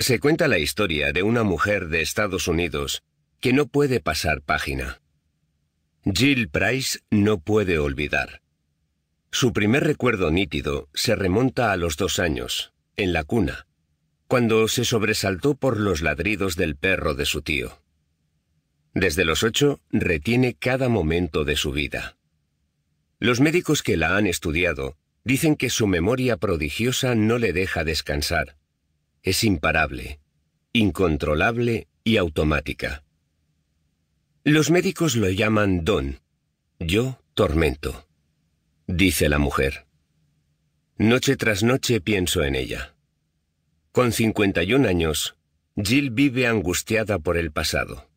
Se cuenta la historia de una mujer de Estados Unidos que no puede pasar página. Jill Price no puede olvidar. Su primer recuerdo nítido se remonta a los dos años, en la cuna, cuando se sobresaltó por los ladridos del perro de su tío. Desde los ocho retiene cada momento de su vida. Los médicos que la han estudiado dicen que su memoria prodigiosa no le deja descansar, es imparable, incontrolable y automática. Los médicos lo llaman don, yo tormento, dice la mujer. Noche tras noche pienso en ella. Con 51 años, Jill vive angustiada por el pasado.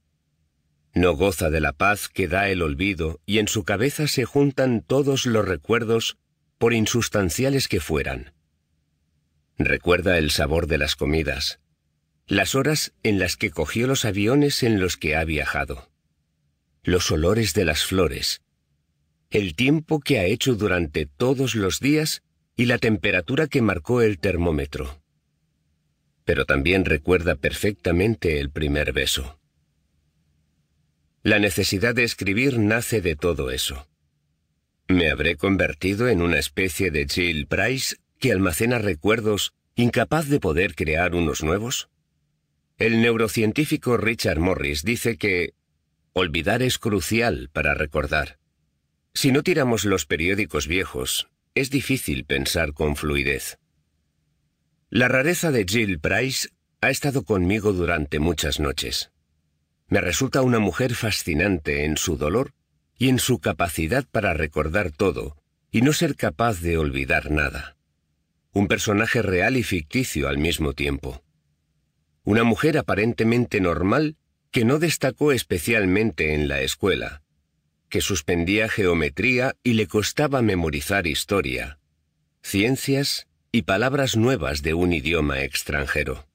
No goza de la paz que da el olvido y en su cabeza se juntan todos los recuerdos, por insustanciales que fueran. Recuerda el sabor de las comidas, las horas en las que cogió los aviones en los que ha viajado, los olores de las flores, el tiempo que ha hecho durante todos los días y la temperatura que marcó el termómetro. Pero también recuerda perfectamente el primer beso. La necesidad de escribir nace de todo eso. Me habré convertido en una especie de Jill Price que almacena recuerdos incapaz de poder crear unos nuevos? El neurocientífico Richard Morris dice que olvidar es crucial para recordar. Si no tiramos los periódicos viejos, es difícil pensar con fluidez. La rareza de Jill Price ha estado conmigo durante muchas noches. Me resulta una mujer fascinante en su dolor y en su capacidad para recordar todo y no ser capaz de olvidar nada un personaje real y ficticio al mismo tiempo. Una mujer aparentemente normal que no destacó especialmente en la escuela, que suspendía geometría y le costaba memorizar historia, ciencias y palabras nuevas de un idioma extranjero.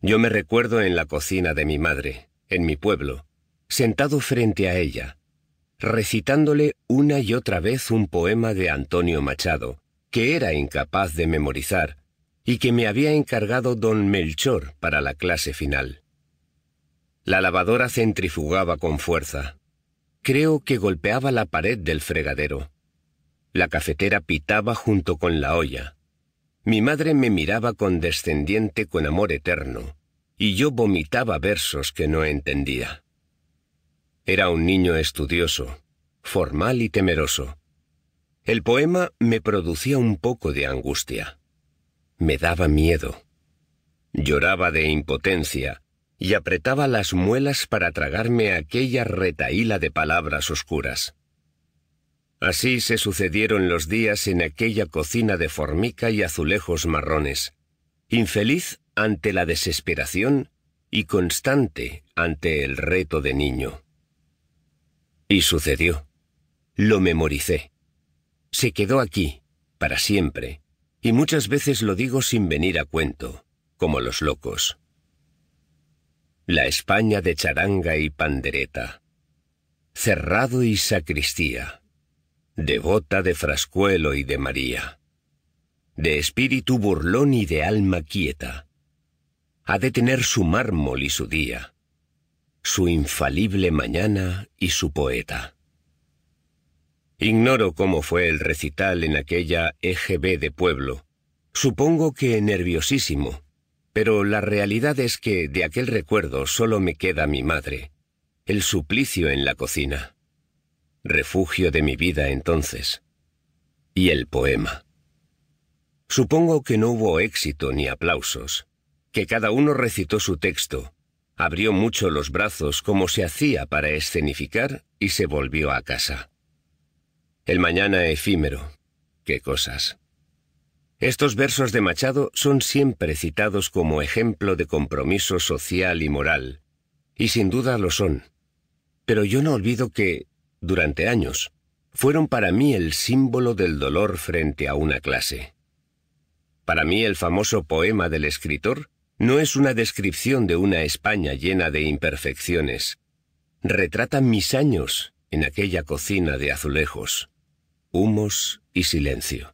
Yo me recuerdo en la cocina de mi madre, en mi pueblo, sentado frente a ella, recitándole una y otra vez un poema de Antonio Machado, que era incapaz de memorizar y que me había encargado don Melchor para la clase final. La lavadora centrifugaba con fuerza. Creo que golpeaba la pared del fregadero. La cafetera pitaba junto con la olla. Mi madre me miraba condescendiente con amor eterno, y yo vomitaba versos que no entendía. Era un niño estudioso, formal y temeroso, el poema me producía un poco de angustia. Me daba miedo. Lloraba de impotencia y apretaba las muelas para tragarme aquella retaíla de palabras oscuras. Así se sucedieron los días en aquella cocina de formica y azulejos marrones, infeliz ante la desesperación y constante ante el reto de niño. Y sucedió. Lo memoricé se quedó aquí, para siempre, y muchas veces lo digo sin venir a cuento, como los locos. La España de charanga y pandereta, cerrado y sacristía, devota de Frascuelo y de María, de espíritu burlón y de alma quieta, ha de tener su mármol y su día, su infalible mañana y su poeta. Ignoro cómo fue el recital en aquella EGB de pueblo. Supongo que nerviosísimo, pero la realidad es que de aquel recuerdo solo me queda mi madre, el suplicio en la cocina, refugio de mi vida entonces, y el poema. Supongo que no hubo éxito ni aplausos, que cada uno recitó su texto, abrió mucho los brazos como se hacía para escenificar y se volvió a casa. El mañana efímero. Qué cosas. Estos versos de Machado son siempre citados como ejemplo de compromiso social y moral, y sin duda lo son. Pero yo no olvido que, durante años, fueron para mí el símbolo del dolor frente a una clase. Para mí el famoso poema del escritor no es una descripción de una España llena de imperfecciones. Retrata mis años en aquella cocina de azulejos humos y silencio.